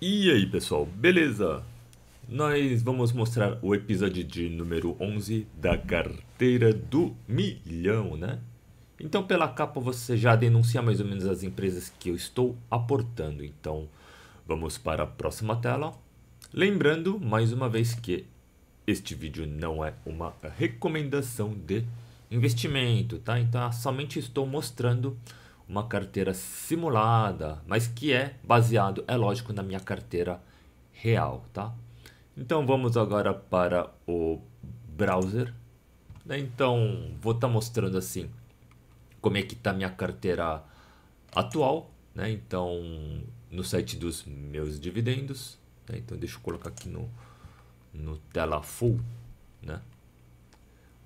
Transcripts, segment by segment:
E aí pessoal, beleza? Nós vamos mostrar o episódio de número 11 da carteira do milhão, né? Então pela capa você já denuncia mais ou menos as empresas que eu estou aportando. Então vamos para a próxima tela. Lembrando mais uma vez que este vídeo não é uma recomendação de investimento, tá? Então somente estou mostrando uma carteira simulada, mas que é baseado, é lógico, na minha carteira real, tá? Então vamos agora para o browser. Né? Então vou estar tá mostrando assim como é que está minha carteira atual, né? Então no site dos meus dividendos, né? então deixa eu colocar aqui no no tela full, né?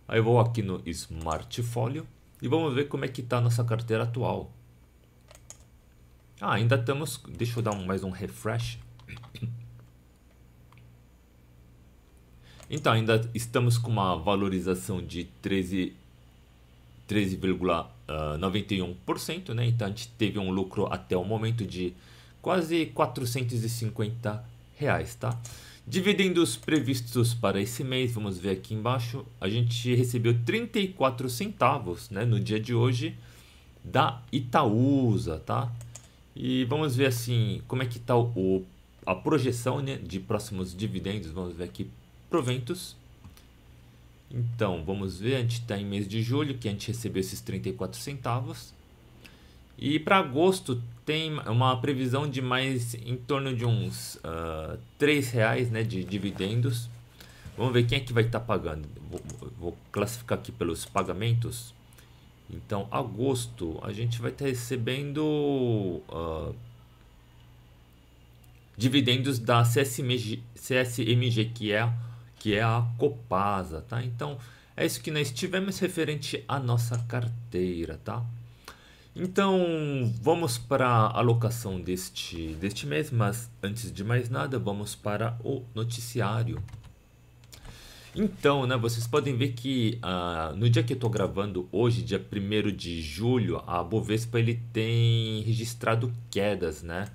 Aí eu vou aqui no Smartfolio e vamos ver como é que está nossa carteira atual. Ah, ainda estamos... Deixa eu dar um, mais um refresh. Então, ainda estamos com uma valorização de 13,91%, 13, uh, né? Então, a gente teve um lucro até o momento de quase 450 reais, tá? Dividendos previstos para esse mês, vamos ver aqui embaixo, a gente recebeu 34 centavos né, no dia de hoje da Itaúsa, tá? E vamos ver assim, como é que está o, a projeção né, de próximos dividendos, vamos ver aqui, proventos. Então, vamos ver, a gente está em mês de julho, que a gente recebeu esses 34 centavos. E para agosto tem uma previsão de mais em torno de uns uh, ah, 3 reais né, de dividendos. Vamos ver quem é que vai estar tá pagando. Vou, vou, classificar aqui pelos pagamentos. Então, agosto, a gente vai estar tá recebendo uh, dividendos da CSMG, CSMG, que é, que é a Copasa, tá? Então, é isso que nós tivemos referente à nossa carteira, tá? Então vamos para a alocação deste, deste mês, mas antes de mais nada vamos para o noticiário. Então, né, vocês podem ver que uh, no dia que eu estou gravando hoje, dia 1 de julho, a Bovespa ele tem registrado quedas, né?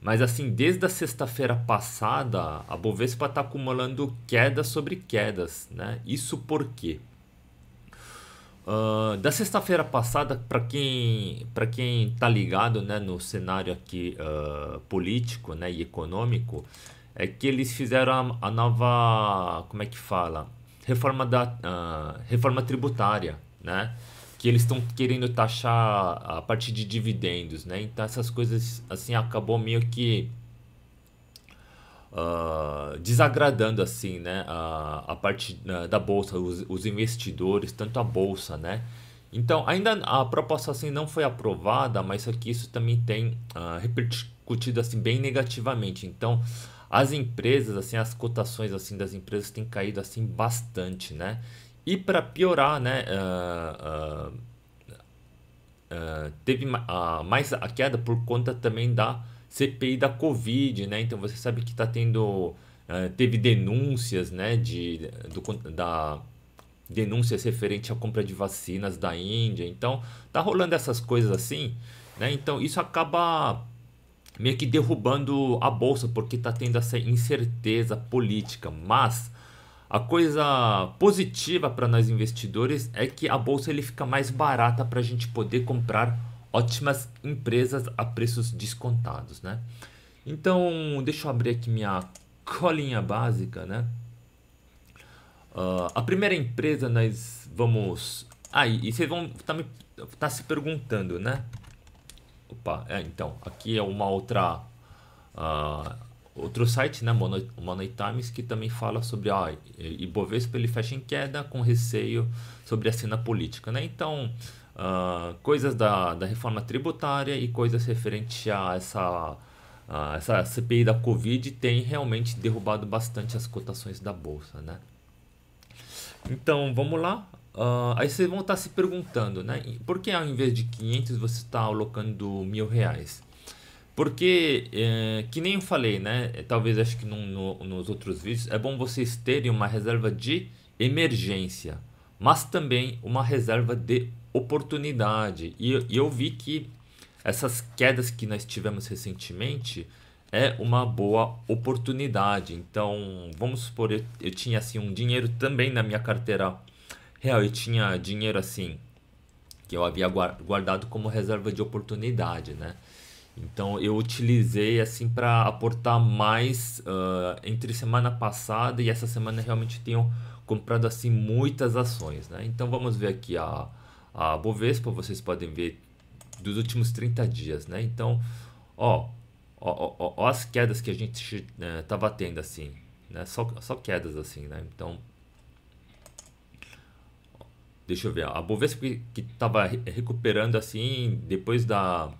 Mas assim, desde a sexta-feira passada, a Bovespa está acumulando quedas sobre quedas, né? Isso por quê? Uh, da sexta-feira passada, para quem para quem está ligado né, no cenário aqui uh, político né, e econômico, é que eles fizeram a, a nova, como é que fala, reforma da uh, reforma tributária, né? Que eles estão querendo taxar a partir de dividendos, né? Então essas coisas assim acabou meio que uh, desagradando assim, né, a, a parte uh, da bolsa, os, os investidores, tanto a bolsa, né? Então, ainda a proposta assim não foi aprovada, mas aqui isso também tem uh, repercutido assim bem negativamente. Então, as empresas assim, as cotações assim das empresas têm caído assim bastante, né? E para piorar, né, uh, uh, teve mais a queda por conta também da CPI da Covid, né? Então você sabe que está tendo. Uh, teve denúncias, né? De, do, da, denúncias referente à compra de vacinas da Índia. Então, tá rolando essas coisas assim, né? Então, isso acaba meio que derrubando a bolsa, porque tá tendo essa incerteza política. Mas a coisa positiva para nós investidores é que a bolsa ele fica mais barata para a gente poder comprar ótimas empresas a preços descontados, né? Então, deixa eu abrir aqui minha colinha básica, né? Uh, a primeira empresa nós vamos... Aí, ah, e vocês vão estar tá tá se perguntando, né? Opa, é, então, aqui é uma outra... Uh, outro site, né, Money, Money Times, que também fala sobre a ah, Ibovespa ele fecha em queda com receio sobre a cena política, né? Então, uh, coisas da, da reforma tributária e coisas referentes a essa, essa CPI da Covid tem realmente derrubado bastante as cotações da Bolsa, né? Então, vamos lá. Uh, aí vocês vão estar se perguntando, né? Por que ao invés de 500 você está alocando mil reais? Porque, é, que nem eu falei, né? Eh, talvez acho que num, no, nos outros vídeos, é bom vocês terem uma reserva de emergência, mas também uma reserva de oportunidade. E, e eu vi que essas quedas que nós tivemos recentemente é uma boa oportunidade. Então, vamos supor, eu, eu tinha assim um dinheiro também na minha carteira real, eu tinha dinheiro assim que eu havia guardado como reserva de oportunidade, né? Então eu utilizei assim para aportar mais uh, entre semana passada e essa semana realmente tenho comprado assim muitas ações, né? Então vamos ver aqui a a Bovespa, vocês podem ver dos últimos 30 dias, né? Então, ó, ó, ó, ó as quedas que a gente né, tava tá tendo assim, né? Só, só quedas assim, né? Então, deixa eu ver, a Bovespa que, que tava recuperando assim depois da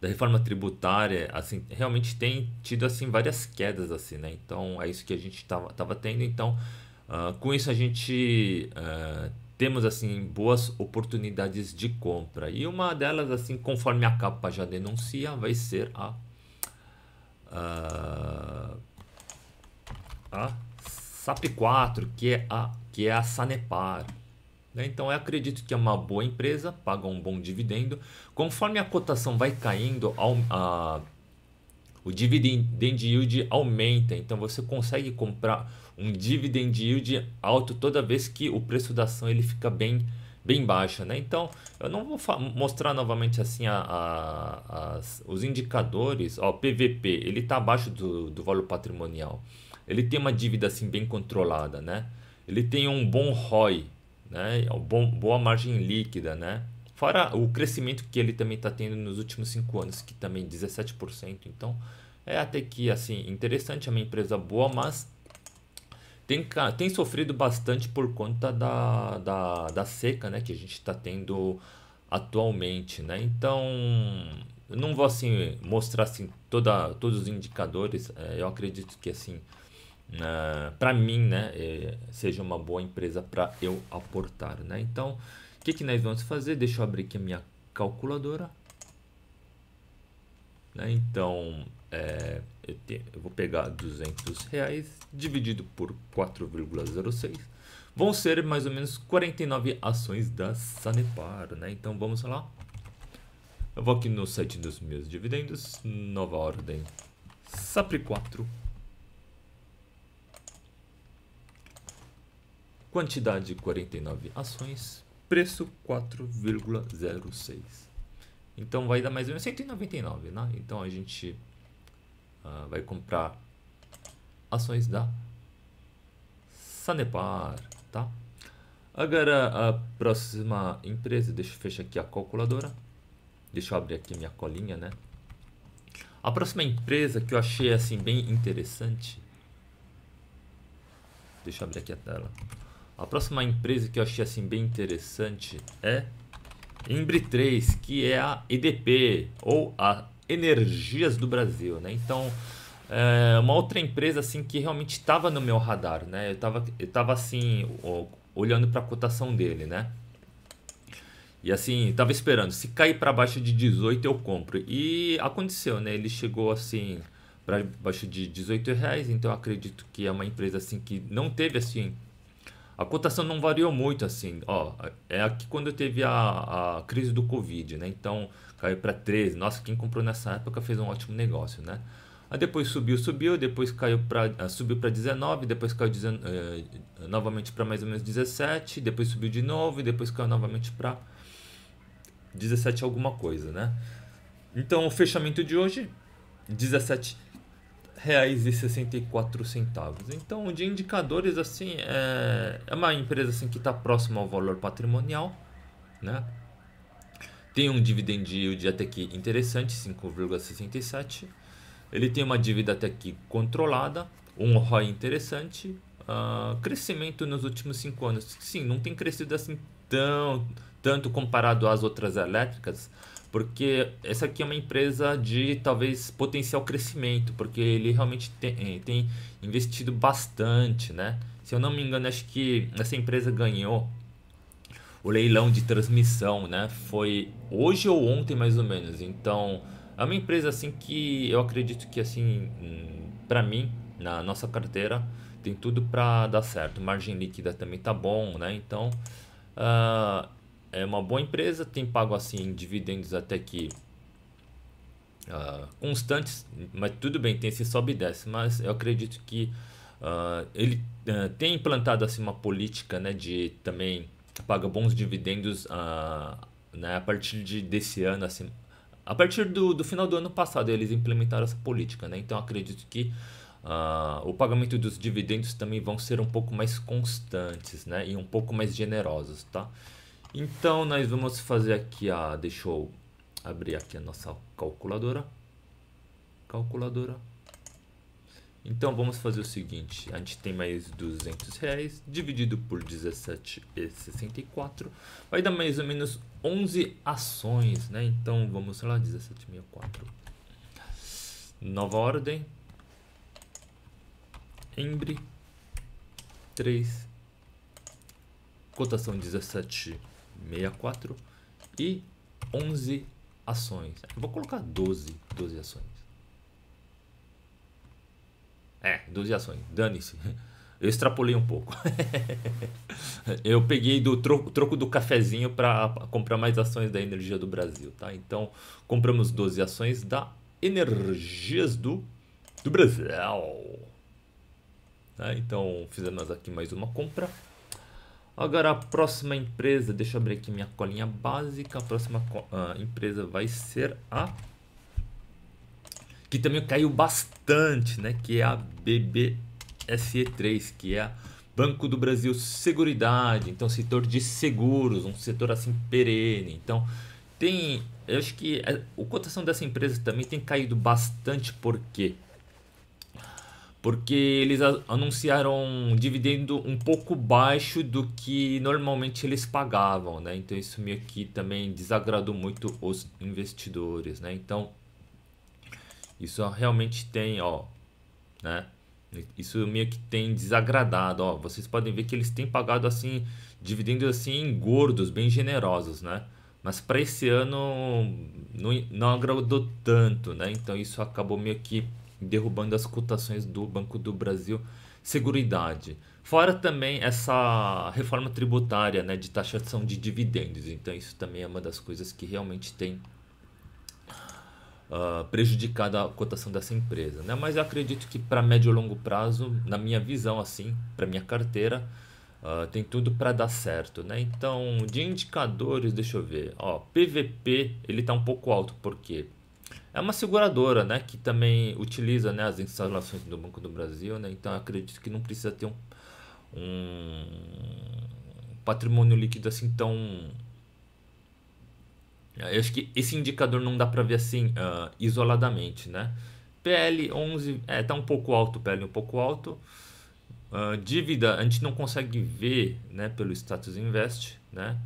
da reforma tributária, assim, realmente tem tido assim várias quedas assim, né? Então, é isso que a gente tava, tava tendo, então, uh, com isso a gente uh, temos assim boas oportunidades de compra e uma delas assim conforme a capa já denuncia vai ser a a, ah, a SAP 4 que é a que é a Sanepar né? então eu acredito que é uma boa empresa paga um bom dividendo conforme a cotação vai caindo ao, a, o dividend yield aumenta então você consegue comprar um dividend yield alto toda vez que o preço da ação ele fica bem bem baixa, né? Então eu não vou mostrar novamente assim a, a, as, os indicadores. Ó, PVP ele está abaixo do, do valor patrimonial. Ele tem uma dívida assim bem controlada, né? Ele tem um bom ROI, né? É bom, boa margem líquida, né? Fora o crescimento que ele também está tendo nos últimos cinco anos, que também 17%. É então é até que assim interessante, é uma empresa boa, mas tem, tem sofrido bastante por conta da, da, da seca né, que a gente está tendo atualmente. Né? Então, eu não vou assim, mostrar assim, toda, todos os indicadores. É, eu acredito que assim, para mim, né, é, seja uma boa empresa para eu aportar. Né? Então, o que, que nós vamos fazer? Deixa eu abrir aqui a minha calculadora. Né? Então, é, eu, te, eu, vou pegar 200 reais dividido por 4,06 vão ser mais ou menos 49 ações da Sanepar, né? Então vamos lá. Eu vou aqui no site dos meus dividendos, nova ordem, Sapri 4. Quantidade 49 ações, preço 4,06. Então vai dar mais ou menos 199, né? Então a gente uh, vai comprar ações da Sanepar, tá? Agora a próxima empresa, deixa eu fechar aqui a calculadora. Deixa eu abrir aqui minha colinha, né? A próxima empresa que eu achei assim bem interessante. Deixa eu abrir aqui a tela. A próxima empresa que eu achei assim bem interessante é embri 3, que é a EDP ou a Energias do Brasil, né? Então, é uma outra empresa assim que realmente estava no meu radar, né? Eu estava eu tava assim olhando para a cotação dele, né? E assim, estava esperando, se cair para baixo de 18 eu compro. E aconteceu, né? Ele chegou assim para baixo de 18 reais, então acredito que é uma empresa assim que não teve assim a cotação não variou muito assim, ó, é aqui quando teve a, a crise do Covid, né? Então caiu para 13. Nossa, quem comprou nessa época fez um ótimo negócio, né? Aí depois subiu, subiu, depois caiu para eh, subiu para 19, depois caiu dezen, eh, novamente para mais ou menos 17, depois subiu de novo e depois caiu novamente para 17 alguma coisa, né? Então o fechamento de hoje 17 reais e centavos. Então, de indicadores, assim, é, é uma empresa assim, que está próxima ao valor patrimonial, né? Tem um dividend yield até que interessante, 5,67. Ele tem uma dívida até que controlada, um ROI interessante, uh, crescimento nos últimos 5 anos. Sim, não tem crescido assim tão, tanto comparado às outras elétricas, porque essa aqui é uma empresa de talvez potencial crescimento, porque ele realmente tem, eh, tem investido bastante, né? Se eu não me engano, acho que essa empresa ganhou o leilão de transmissão, né? Foi hoje ou ontem mais ou menos. Então, é uma empresa assim que eu acredito que assim, hum, para mim, na nossa carteira, tem tudo para dar certo. Margem líquida também tá bom, né? Então, uh, é uma boa empresa, tem pago assim dividendos até que uh, constantes, mas tudo bem, tem esse sobe e desce, mas eu acredito que uh, ele uh, tem implantado assim uma política, né, de também paga bons dividendos ah, né, a partir de, desse ano, assim, a partir do, do final do ano passado eles implementaram essa política, né, então acredito que Uh, o pagamento dos dividendos também vão ser um pouco mais constantes né? e um pouco mais generosos. Tá? Então, nós vamos fazer aqui a... Deixa eu abrir aqui a nossa calculadora. Calculadora. Então, vamos fazer o seguinte. A gente tem mais 200 reais dividido por 17,64. Vai dar mais ou menos 11 ações, né? Então, vamos lá, 17,64. Nova ordem. Embre. 3. Cotação 17 64 e 11 ações. Eu vou colocar 12, 12 ações. É, 12 ações, dane-se. Eu extrapolei um pouco. eu peguei do troco, troco do cafezinho para comprar mais ações da Energia do Brasil, tá? Então, compramos 12 ações da Energias do, do Brasil. Tá? Então, fizemos aqui mais uma compra. Agora a próxima empresa, deixa eu abrir aqui minha colinha básica. A próxima uh, empresa vai ser a que também caiu bastante, né? Que é a BBSE3, que é a Banco do Brasil Seguridade, então setor de seguros, um setor assim perene. Então tem, eu acho que a, eh, a cotação dessa empresa também tem caído bastante porque porque eles anunciaram um dividendo um pouco baixo do que normalmente eles pagavam, né? Então isso meio que também desagradou muito os investidores, né? Então isso realmente tem, ó, né? Isso meio que tem desagradado, ó. Vocês podem ver que eles têm pagado assim dividendos assim gordos, bem generosos, né? Mas para esse ano não, não agradou tanto, né? Então isso acabou meio que derrubando as cotações do Banco do Brasil, Seguridade. Fora também essa reforma tributária né, de taxação de dividendos. Então, isso também é uma das coisas que realmente tem uh, prejudicado a cotação dessa empresa. Né? Mas eu acredito que para médio e longo prazo, na minha visão, assim, para minha carteira, uh, tem tudo para dar certo. Né? Então, de indicadores, deixa eu ver. Ó, PVP ele está um pouco alto, porque quê? É uma seguradora, né, que também utiliza né, as instalações do Banco do Brasil, né, então acredito que não precisa ter um, um patrimônio líquido assim tão... Eu acho que esse indicador não dá para ver assim uh, isoladamente, né? PL 11, é, tá um pouco alto, PL um pouco alto. Uh, dívida, a gente não consegue ver, né, pelo status invest, né?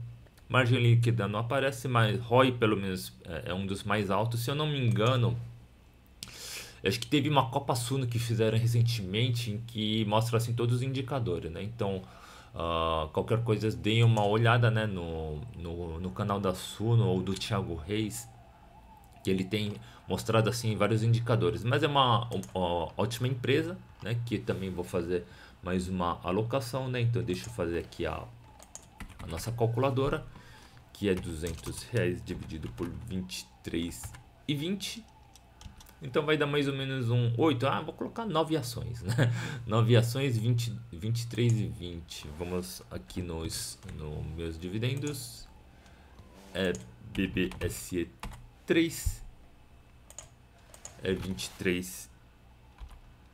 Margem líquida não aparece mais. ROI, pelo menos, é, é, um dos mais altos. Se eu não me engano, acho que teve uma Copa Suno que fizeram recentemente em que mostra assim todos os indicadores, né? Então, uh, qualquer coisa, deem uma olhada, né, no, no, no, canal da Suno ou do Thiago Reis, que ele tem mostrado assim vários indicadores. Mas é uma, uma ótima empresa, né? Que também vou fazer mais uma alocação, né? Então, deixa eu fazer aqui a, a nossa calculadora que é 200 reais dividido por 23 e 20. Então vai dar mais ou menos um 8. Ah, vou colocar 9 ações, né? 9 ações, 20, 23 e 20. Vamos aqui nos no meus dividendos. É BBSE 3. É 23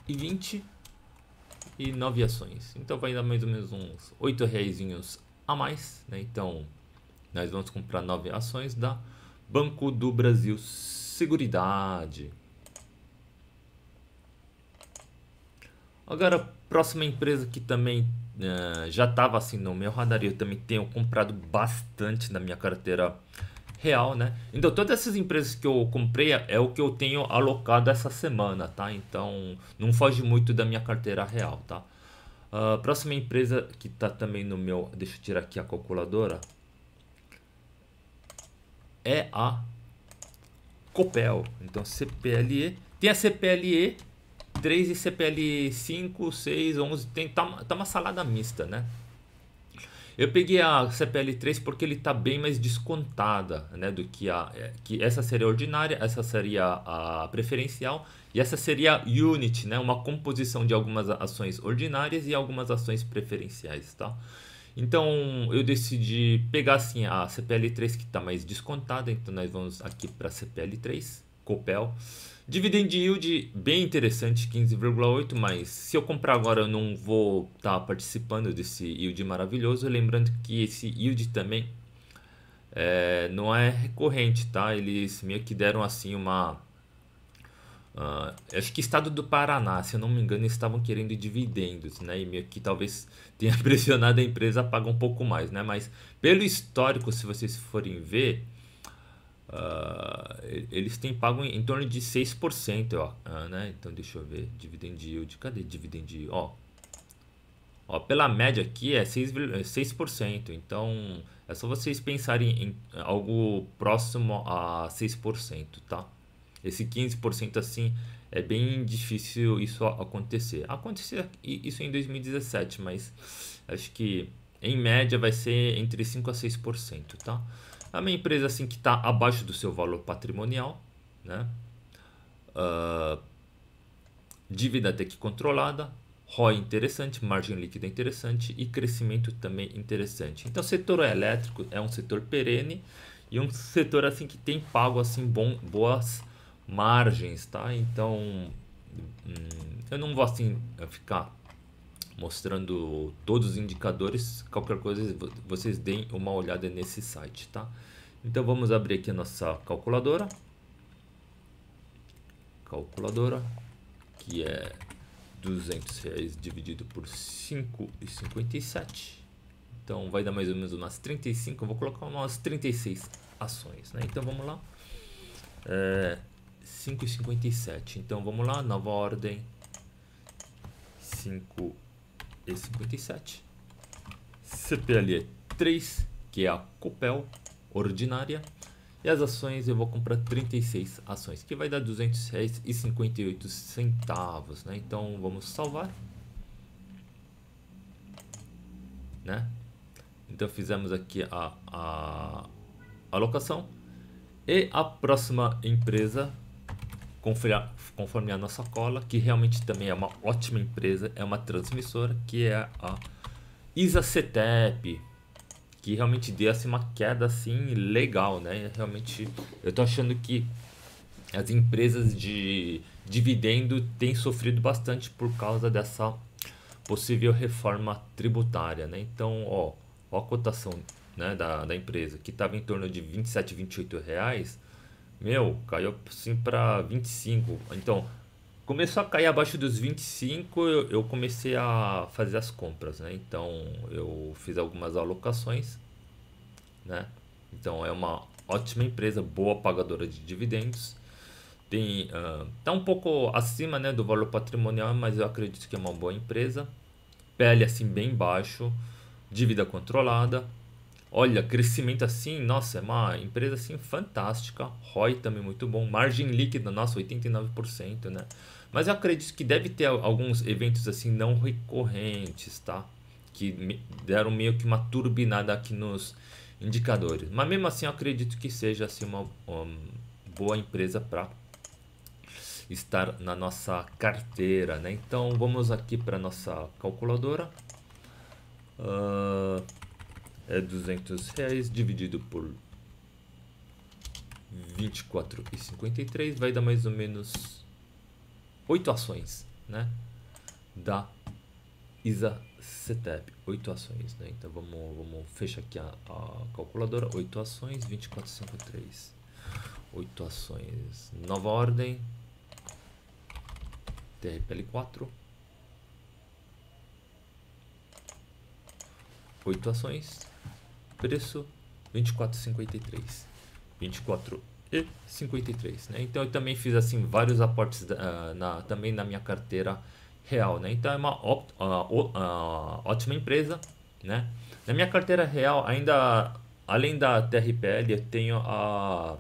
e 20. E 9 ações. Então vai dar mais ou menos uns 8 reais a mais, né? Então nós vamos comprar nove ações da Banco do Brasil Seguridade. Agora, a próxima empresa que também uh, já estava assim no meu radar, eu também tenho comprado bastante na minha carteira real, né? Então, todas essas empresas que eu comprei é o que eu tenho alocado essa semana, tá? Então, não foge muito da minha carteira real, tá? Uh, próxima empresa que está também no meu. Deixa eu tirar aqui a calculadora é a COPEL. Então CPLE. Tem a CPLE 3 e CPLE 5, 6, 11. Tem, tá, tá uma salada mista, né? Eu peguei a CPL 3 porque ele está bem mais descontada né, do que a. É, que essa seria ordinária, essa seria a preferencial e essa seria a unit, né, uma composição de algumas ações ordinárias e algumas ações preferenciais. Tá? Então eu decidi pegar assim a CPL3 que está mais descontada, então nós vamos aqui para CPL3, Copel. Dividend yield bem interessante, 15,8, mas se eu comprar agora eu não vou estar tá participando desse yield maravilhoso, lembrando que esse yield também é, não é recorrente, tá? Eles meio que deram assim uma Uh, acho que estado do Paraná, se eu não me engano, eles estavam querendo dividendos, né? E meio que talvez tenha pressionado a empresa a pagar um pouco mais, né? Mas pelo histórico, se vocês forem ver, uh, eles têm pago em, em, torno de 6%, ó, uh, né? Então deixa eu ver, dividend yield, cadê dividend yield? Ó, ó pela média aqui é 6, 6%, é então é só vocês pensarem em algo próximo a 6%, tá? Esse 15% assim é bem difícil isso acontecer. Acontecer isso em 2017, mas acho que em média vai ser entre 5 a 6%, tá? É a minha empresa assim que está abaixo do seu valor patrimonial, né? Uh, dívida até que controlada, ROI interessante, margem líquida interessante e crescimento também interessante. Então, o setor elétrico é um setor perene e um setor assim que tem pago assim bom, boas margens, tá? Então, hum, eu não vou assim ficar mostrando todos os indicadores, qualquer coisa vocês deem uma olhada nesse site, tá? Então vamos abrir aqui a nossa calculadora. Calculadora, que é 200 reais dividido por 5,57. Então vai dar mais ou menos umas 35, eu vou colocar umas 36 ações, né? Então vamos lá. É, 5,57. Então vamos lá, nova ordem. 5,57. e CPLE 3, que é a Copel ordinária. E as ações, eu vou comprar 36 ações, que vai dar R$ 200,58, né? Então vamos salvar. Né? Então fizemos aqui a, a alocação. E a próxima empresa conforme a nossa cola, que realmente também é uma ótima empresa, é uma transmissora, que é a ISA-CETEP, que realmente deu assim, uma queda assim legal, né? Realmente, eu tô achando que as empresas de dividendo têm sofrido bastante por causa dessa possível reforma tributária, né? Então, ó, ó a cotação né, da, da empresa, que estava em torno de 27, 28 reais, meu, caiu assim para 25. Então, começou a cair abaixo dos 25, eu, eu comecei a fazer as compras, né? Então, eu fiz algumas alocações, né? Então, é uma ótima empresa, boa pagadora de dividendos. Tem, uh, tá um pouco acima, né, do valor patrimonial, mas eu acredito que é uma boa empresa. pele assim bem baixo, dívida controlada, Olha, crescimento assim, nossa, é uma empresa assim fantástica. ROI também muito bom. Margem líquida, nossa, 89%, né? Mas eu acredito que deve ter alguns eventos assim não recorrentes, tá? Que deram meio que uma turbinada aqui nos indicadores. Mas mesmo assim, eu acredito que seja assim uma, uma boa empresa para estar na nossa carteira, né? Então vamos aqui para nossa calculadora. Uh é 200 reais dividido por 24,53 vai dar mais ou menos 8 ações, né? Da Isa CETEP, 8 ações, né? Então vamos, vamos fechar aqui a, a calculadora, 8 ações, 24,53. 8 ações, nova ordem, TRPL4. 8 ações, preço 24,53. e 53, né? Então eu também fiz assim vários aportes uh, na, também na minha carteira real, né? Então é uma uh, uh, ótima empresa, né? Na minha carteira real ainda além da TRPL eu tenho a,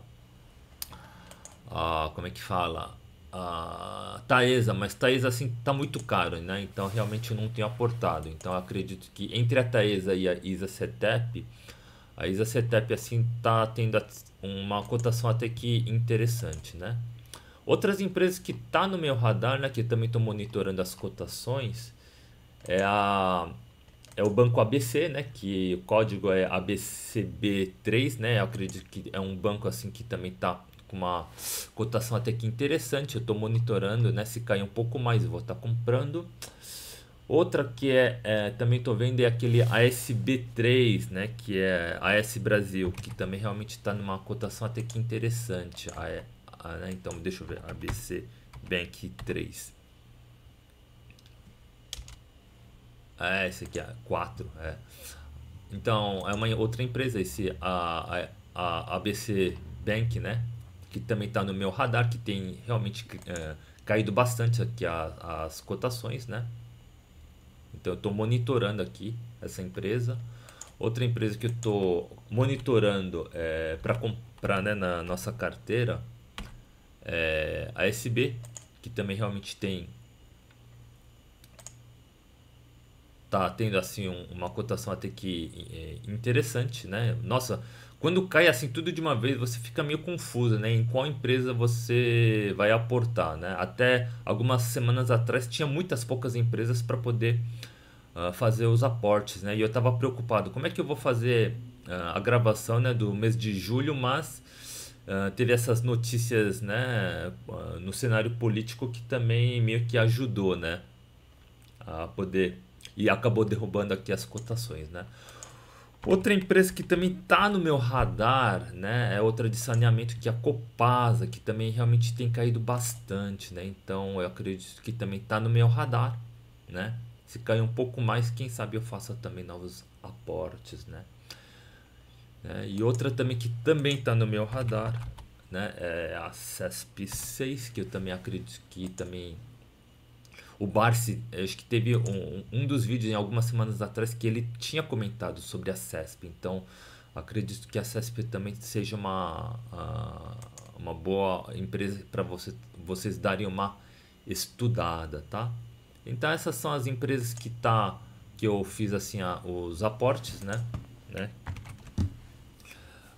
a como é que fala a Taesa, mas Taesa assim tá muito caro, né? Então realmente eu não tenho aportado. Então acredito que entre a Taesa e a Isa Cetep, a Isa Cetep assim tá tendo uma cotação até que interessante, né? Outras empresas que tá no meu radar, né, que também estou monitorando as cotações, é a é o banco ABC, né, que o código é ABCB3, né? Eu acredito que é um banco assim que também tá com uma cotação até que interessante. Eu estou monitorando, né? Se cair um pouco mais, eu vou estar tá comprando. Outra que é, é também estou vendo é aquele ASB3, né? Que é AS Brasil, que também realmente está numa cotação até que interessante. A, é, a, né? Então deixa eu ver, ABC Bank 3. É, esse aqui é 4. É. Então, é uma outra empresa, esse a, a, a ABC Bank, né? que também está no meu radar, que tem realmente é, caído bastante aqui a, as cotações, né? Então eu estou monitorando aqui essa empresa. Outra empresa que eu estou monitorando é, para comprar né, na nossa carteira é a SB, que também realmente tem está tendo assim um, uma cotação até que é, interessante, né? Nossa, quando cai assim tudo de uma vez, você fica meio confuso, né? Em qual empresa você vai aportar, né? Até algumas semanas atrás tinha muitas poucas empresas para poder uh, fazer os aportes, né? E eu estava preocupado, como é que eu vou fazer uh, a gravação né, do mês de julho, mas uh, teve essas notícias, né? no cenário político que também meio que ajudou, né? A poder... E acabou derrubando aqui as cotações, né? Outra empresa que também está no meu radar, né, é outra de saneamento que é a Copasa, que também realmente tem caído bastante, né? Então eu acredito que também está no meu radar, né? Se cair um pouco mais, quem sabe eu faça também novos aportes, né? É, e outra também que também está no meu radar, né, é a CESP6, que eu também acredito que também o Barsi, acho que teve um, um dos vídeos em algumas semanas atrás que ele tinha comentado sobre a CESP. Então, acredito que a CESP também seja uma, uma boa empresa para você, vocês darem uma estudada, tá? Então, essas são as empresas que tá que eu fiz assim a, os aportes, né? né? Uh,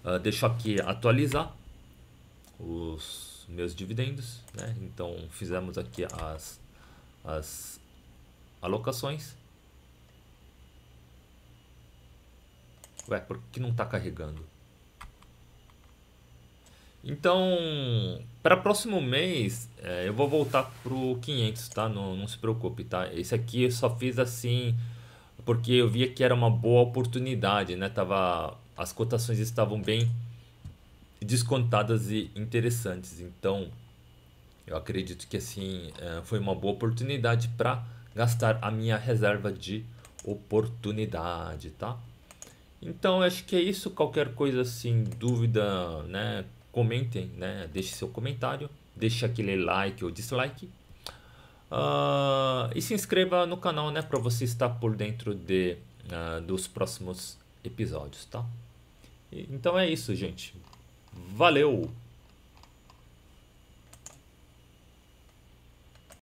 ah, deixa aqui atualizar os meus dividendos, né? Então fizemos aqui as as alocações. Ué, por que não está carregando? Então, para próximo mês, é, eu vou voltar pro 500, tá? Não, não se preocupe, tá? Esse aqui eu só fiz assim porque eu via que era uma boa oportunidade, né? Tava, as cotações estavam bem descontadas e interessantes. Então, eu acredito que assim é, foi uma boa oportunidade para gastar a minha reserva de oportunidade, tá? Então acho que é isso. Qualquer coisa assim, dúvida, né? Comentem, né? Deixe seu comentário, deixe aquele like ou dislike. Uh, e se inscreva no canal, né? Para você estar por dentro de, uh, dos próximos episódios, tá? então é isso, gente. Valeu!